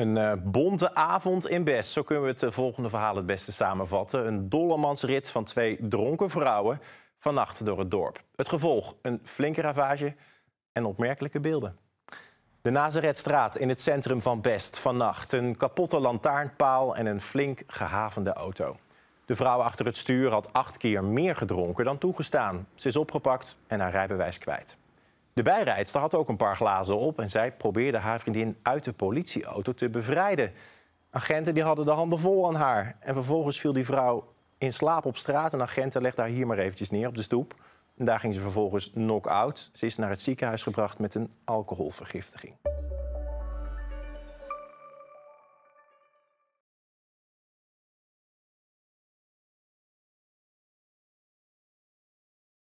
Een uh, bonte avond in Best, zo kunnen we het eh, volgende verhaal het beste samenvatten. Een dollemansrit van twee dronken vrouwen vannacht door het dorp. Het gevolg, een flinke ravage en opmerkelijke beelden. De Nazaretstraat in het centrum van Best vannacht. Een kapotte lantaarnpaal en een flink gehavende auto. De vrouw achter het stuur had acht keer meer gedronken dan toegestaan. Ze is opgepakt en haar rijbewijs kwijt. De bijrijdster had ook een paar glazen op en zij probeerde haar vriendin uit de politieauto te bevrijden. Agenten die hadden de handen vol aan haar. En vervolgens viel die vrouw in slaap op straat. En agenten legde haar hier maar eventjes neer op de stoep. En daar ging ze vervolgens knock-out. Ze is naar het ziekenhuis gebracht met een alcoholvergiftiging.